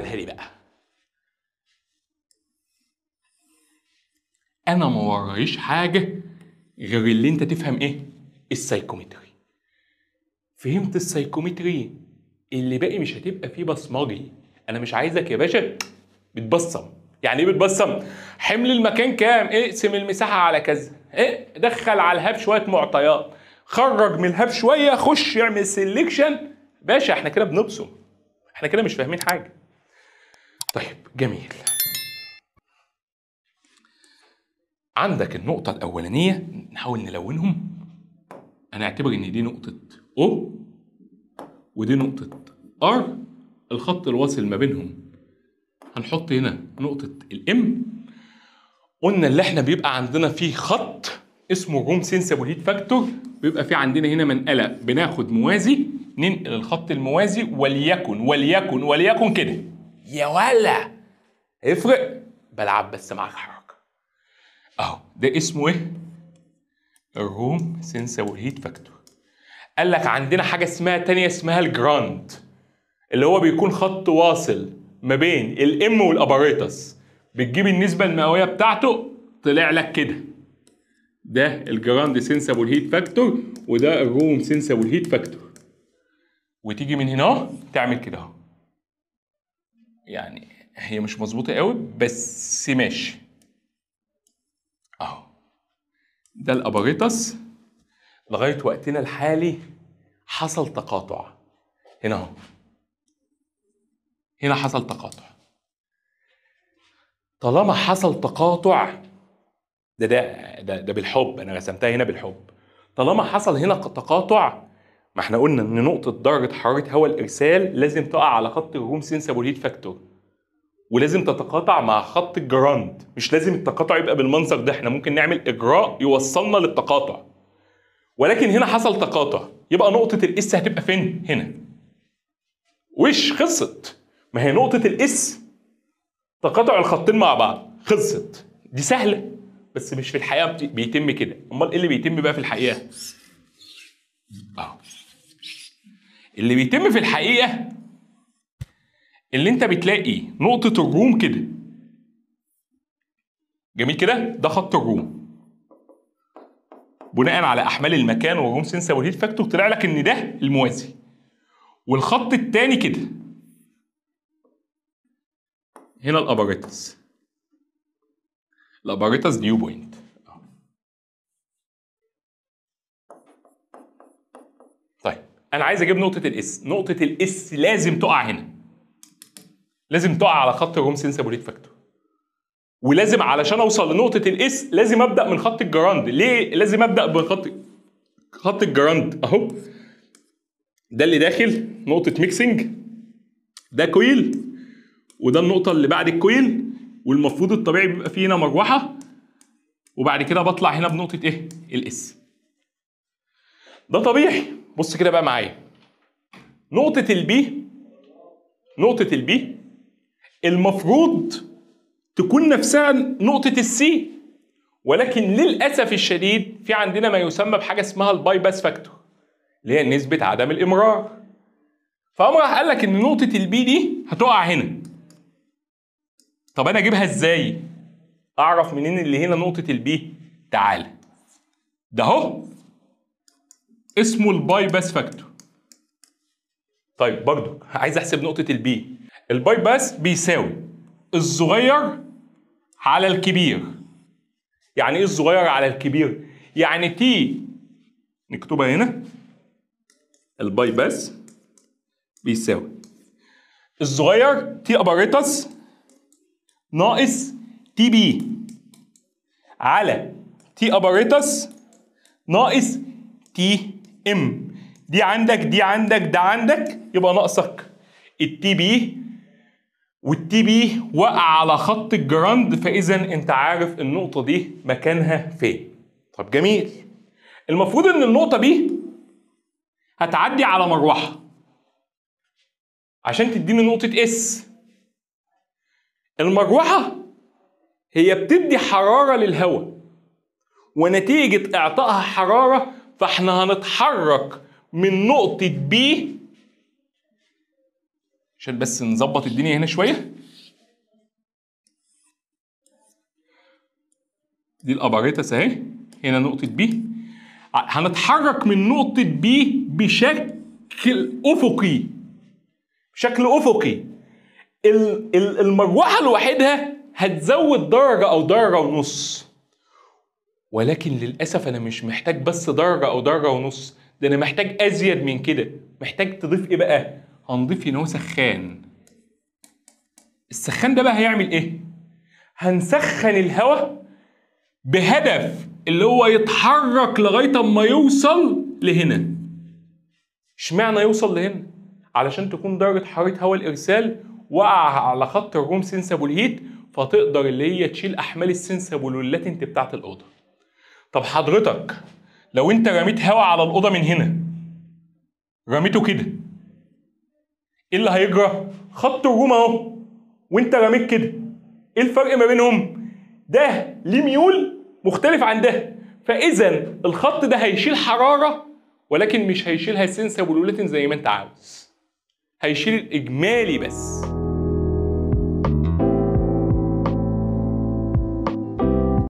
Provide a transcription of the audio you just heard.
عليها لي بقى انا ما ورايش حاجه غير اللي انت تفهم ايه السايكومتري فهمت السايكومتري اللي باقي مش هتبقى فيه بصمجي انا مش عايزك يا باشا بتبصم يعني ايه بتبصم حمل المكان كام اقسم المساحه على كذا ايه دخل على الهاب شويه معطيات خرج من الهاب شويه خش اعمل سيلكشن باشا احنا كده بنبصم احنا كده مش فاهمين حاجه طيب جميل عندك النقطة الأولانية نحاول نلونهم أنا أعتبر إن دي نقطة O ودي نقطة R الخط الواصل ما بينهم هنحط هنا نقطة الام قلنا اللي احنا بيبقى عندنا فيه خط اسمه جوم هيت فاكتور بيبقى فيه عندنا هنا منقلة بناخد موازي ننقل الخط الموازي وليكن وليكن وليكن كده يا ولا افرق بلعب بس معاك حركه اهو ده اسمه ايه الروم سنسور هيت فاكتور قال لك عندنا حاجه اسمها تانية اسمها الجراند اللي هو بيكون خط واصل ما بين الام والاباريتس بتجيب النسبه المئويه بتاعته طلع لك كده ده الجراند سنسابل هيت فاكتور وده الروم سنسابل هيت فاكتور وتيجي من هنا تعمل كده اهو يعني هي مش مظبوطه قوي بس ماشي اهو ده الاباريتس لغايه وقتنا الحالي حصل تقاطع هنا اهو هنا حصل تقاطع طالما حصل تقاطع ده ده, ده بالحب انا رسمتها هنا بالحب طالما حصل هنا تقاطع ما احنا قلنا ان نقطه درجه حراره هواء الارسال لازم تقع على خط الروم سنسابل هيت فاكتور ولازم تتقاطع مع خط الجراند مش لازم التقاطع يبقى بالمنظر ده احنا ممكن نعمل اجراء يوصلنا للتقاطع ولكن هنا حصل تقاطع يبقى نقطه الاس هتبقى فين هنا وش خلصت ما هي نقطه الاس تقاطع الخطين مع بعض خلصت دي سهله بس مش في الحقيقه بيتم كده امال ايه اللي بيتم بقى في الحقيقه آه. اللي بيتم في الحقيقه اللي انت بتلاقي نقطه الروم كده جميل كده ده خط الروم بناء على احمال المكان والروم سنسا والهيت فاكتور طلع لك ان ده الموازي والخط الثاني كده هنا الاباريتس الاباريتس نيو بوينت انا عايز اجيب نقطه الاس نقطه الاس لازم تقع هنا لازم تقع على خط الروم سينسابوليت فاكتور ولازم علشان اوصل لنقطه الاس لازم ابدا من خط الجراند ليه لازم ابدا بخط خط الجراند اهو ده اللي داخل نقطه ميكسنج ده كويل وده النقطه اللي بعد الكويل والمفروض الطبيعي بيبقى فيه هنا مروحه وبعد كده بطلع هنا بنقطه ايه الاس ده طبيعي بص كده بقى معايا نقطة البي نقطة البي المفروض تكون نفسها نقطة السي ولكن للأسف الشديد في عندنا ما يسمى بحاجة اسمها الباي باس فاكتور اللي هي نسبة عدم الإمرار فقام راح قال لك إن نقطة البي دي هتقع هنا طب أنا أجيبها إزاي؟ أعرف منين اللي هنا نقطة البي؟ تعالى ده أهو اسمه الباي باس فاكتور طيب برضو عايز احسب نقطه البي الباي باس بيساوي الصغير على الكبير يعني ايه الصغير على الكبير يعني تي نكتبها هنا الباي باس بيساوي الصغير تي اباريتس ناقص تي بي على تي اباريتس ناقص تي ام دي عندك دي عندك ده عندك يبقى ناقصك التي بي والتي بي واقع على خط الجراند فاذا انت عارف النقطه دي مكانها فين طب جميل المفروض ان النقطه دي هتعدي على مروحه عشان تديني نقطه اس المروحه هي بتدي حراره للهواء ونتيجه اعطائها حراره فاحنا هنتحرك من نقطة B عشان بس نظبط الدنيا هنا شوية دي الأباريتس أهي هنا نقطة B هنتحرك من نقطة B بشكل أفقي بشكل أفقي المروحة لوحدها هتزود درجة أو درجة ونص ولكن للاسف انا مش محتاج بس درجه او درجه ونص ده انا محتاج ازيد من كده محتاج تضيف ايه بقى هنضيف هنا سخان السخان ده بقى هيعمل ايه هنسخن الهواء بهدف اللي هو يتحرك لغايه اما يوصل لهنا اشمعنى يوصل لهنا علشان تكون درجه حراره هواء الارسال واقعه على خط الروم سنسابول هيت فتقدر اللي هي تشيل احمال السنسابول واللاتنت بتاعه الاوضه طب حضرتك لو انت رميت هوا على الاوضه من هنا رميته كده ايه اللي هيجرى خط الروم اهو وانت رميت كده ايه الفرق ما بينهم ده ليه ميول مختلف عن ده فاذا الخط ده هيشيل حراره ولكن مش هيشيلها سنسبولوليتن زي ما انت عاوز هيشيل الاجمالي بس